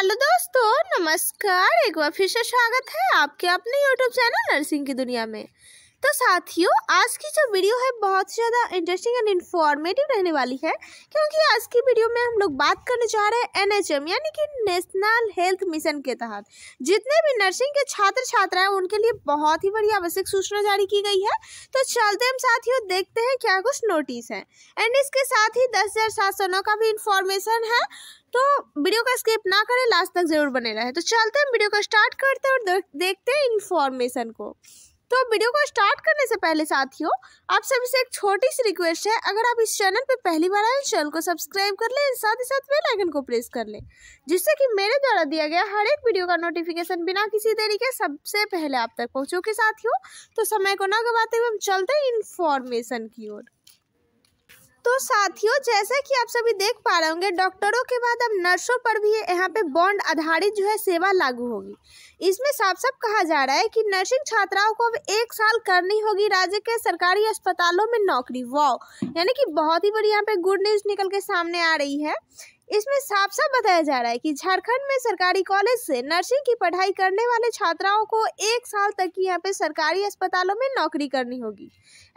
hello दोस्तों नमस्कार एक बार फिर से स्वागत है आपके अपने यूट्यूब चैनल नर्सिंग की दुनिया में तो साथियों आज की जो वीडियो है बहुत ज़्यादा इंटरेस्टिंग एंड इन्फॉर्मेटिव रहने वाली है क्योंकि आज की वीडियो में हम लोग बात करने जा रहे हैं एनएचएम यानी कि नेशनल हेल्थ मिशन के तहत जितने भी नर्सिंग के छात्र छात्रा हैं उनके लिए बहुत ही बड़ी आवश्यक सूचना जारी की गई है तो चलते हम साथियों देखते हैं क्या कुछ नोटिस है एंड इसके साथ ही दस का भी इंफॉर्मेशन है तो वीडियो का स्किप ना करें लास्ट तक जरूर बने रहे तो चलते हैं वीडियो को स्टार्ट करते हैं और देखते हैं इन्फॉर्मेशन को तो वीडियो को स्टार्ट करने से पहले साथियों आप सभी से एक छोटी सी रिक्वेस्ट है अगर आप इस चैनल पर पहली बार आए चैनल को सब्सक्राइब कर लें साथ ही साथ बेल आइकन को प्रेस कर लें जिससे कि मेरे द्वारा दिया गया हर एक वीडियो का नोटिफिकेशन बिना किसी देरी के सबसे पहले आप तक पहुँचो के साथियों तो समय को ना गवाते हुए हम चलते हैं इन्फॉर्मेशन की ओर तो साथियों जैसा कि आप सभी देख पा रहे होंगे डॉक्टरों के बाद अब नर्सों पर भी यहाँ पे बॉन्ड आधारित जो है सेवा लागू होगी इसमें साफ साफ कहा जा रहा है कि नर्सिंग छात्राओं को अब एक साल करनी होगी राज्य के सरकारी अस्पतालों में नौकरी वाओ यानी कि बहुत ही बड़ी यहाँ पे गुड न्यूज़ निकल के सामने आ रही है इसमें साफ साफ बताया जा रहा है कि झारखंड में सरकारी कॉलेज से नर्सिंग की पढ़ाई करने वाले छात्राओं को एक साल तक की यहाँ पे सरकारी अस्पतालों में नौकरी करनी होगी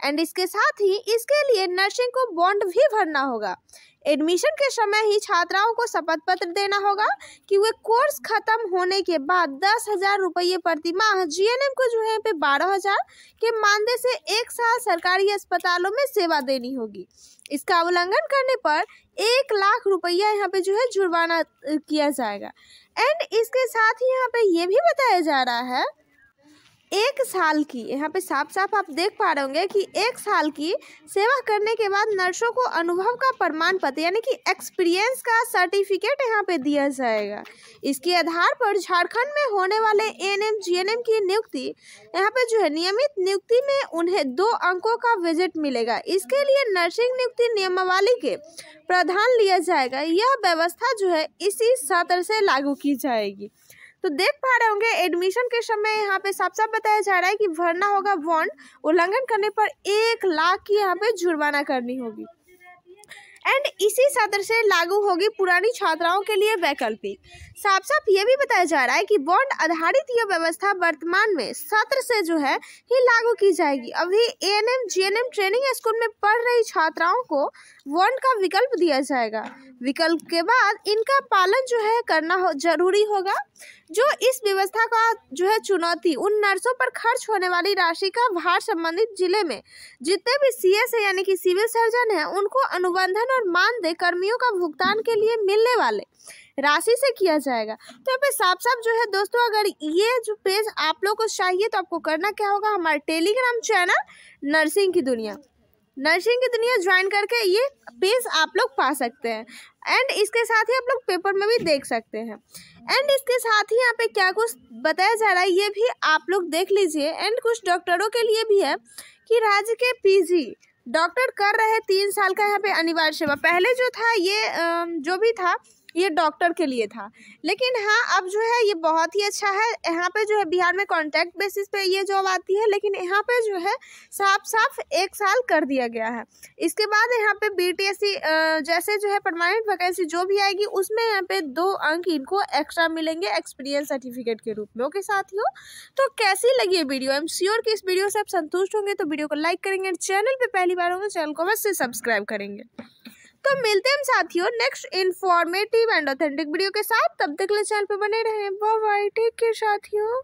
एंड इसके साथ ही इसके लिए नर्सिंग को बॉन्ड भी भरना होगा एडमिशन के समय ही छात्राओं को शपथ पत्र देना होगा कि वे कोर्स खत्म होने के बाद दस हज़ार रुपये प्रति माह जी को जो है पे बारह हज़ार के मानदेय से एक साल सरकारी अस्पतालों में सेवा देनी होगी इसका उल्लंघन करने पर एक लाख रुपया यहाँ पे जो है जुर्माना किया जाएगा एंड इसके साथ ही यहाँ पे ये भी बताया जा रहा है एक साल की यहाँ पे साफ साफ आप देख पा रहे होंगे कि एक साल की सेवा करने के बाद नर्सों को अनुभव का प्रमाण पत्र यानी कि एक्सपीरियंस का सर्टिफिकेट यहाँ पे दिया जाएगा इसके आधार पर झारखंड में होने वाले एन जीएनएम की नियुक्ति यहाँ पे जो है नियमित नियुक्ति में उन्हें दो अंकों का विजिट मिलेगा इसके लिए नर्सिंग नियुक्ति नियमावली के प्रावधान लिया जाएगा यह व्यवस्था जो है इसी सत्र से लागू की जाएगी तो देख पा रहे होंगे एडमिशन के समय यहाँ पे साफ साफ बताया जा रहा है कि भरना होगा बॉन्ड उल्लंघन करने पर एक लाख की यहाँ पे जुर्माना करनी होगी एंड इसी सत्र से लागू होगी पुरानी छात्राओं के लिए वैकल्पिक साफ साफ ये भी बताया जा रहा है कि बॉन्ड आधारित यह व्यवस्था वर्तमान में सत्र से जो है ही लागू की जाएगी अभी ए एन ट्रेनिंग स्कूल में पढ़ रही छात्राओं को बॉन्ड का विकल्प दिया जाएगा विकल्प के बाद इनका पालन जो है करना हो, जरूरी होगा जो इस व्यवस्था का जो है चुनौती उन नर्सों पर खर्च होने वाली राशि का भार संबंधित जिले में जितने भी सी एस यानी कि सिविल सर्जन है उनको अनुबंधन और मानदेय कर्मियों का भुगतान के लिए मिलने वाले राशि से किया जाएगा तो यहाँ पे साफ साफ जो है दोस्तों अगर ये जो पेज आप लोग को चाहिए तो आपको करना क्या होगा हमारे टेलीग्राम चैनल नर्सिंग की दुनिया नर्सिंग की दुनिया ज्वाइन करके ये पेज आप लोग पा सकते हैं एंड इसके साथ ही आप लोग पेपर में भी देख सकते हैं एंड इसके साथ ही यहाँ पे क्या कुछ बताया जा रहा है ये भी आप लोग देख लीजिए एंड कुछ डॉक्टरों के लिए भी है कि राज्य के पीजी डॉक्टर कर रहे तीन साल का यहाँ पे अनिवार्य सेवा पहले जो था ये जो भी था ये डॉक्टर के लिए था लेकिन हाँ अब जो है ये बहुत ही अच्छा है यहाँ पे जो है बिहार में कॉन्ट्रैक्ट बेसिस पे ये जॉब आती है लेकिन यहाँ पे जो है साफ साफ एक साल कर दिया गया है इसके बाद यहाँ पे बी जैसे जो है परमानेंट वैकेंसी जो भी आएगी उसमें यहाँ पे दो अंक इनको एक्स्ट्रा मिलेंगे एक्सपीरियंस सर्टिफिकेट के रूप में ओके साथियों तो कैसी लगी है वीडियो आई एम श्योर कि इस वीडियो से आप संतुष्ट होंगे तो वीडियो को लाइक करेंगे चैनल पर पहली बार होंगे चैनल को अवश्य सब्सक्राइब करेंगे तो मिलते हैं हम साथियों next informative and authentic video के साथ तब तक चैनल पर बने रहें बाय बाय टेक केयर साथियों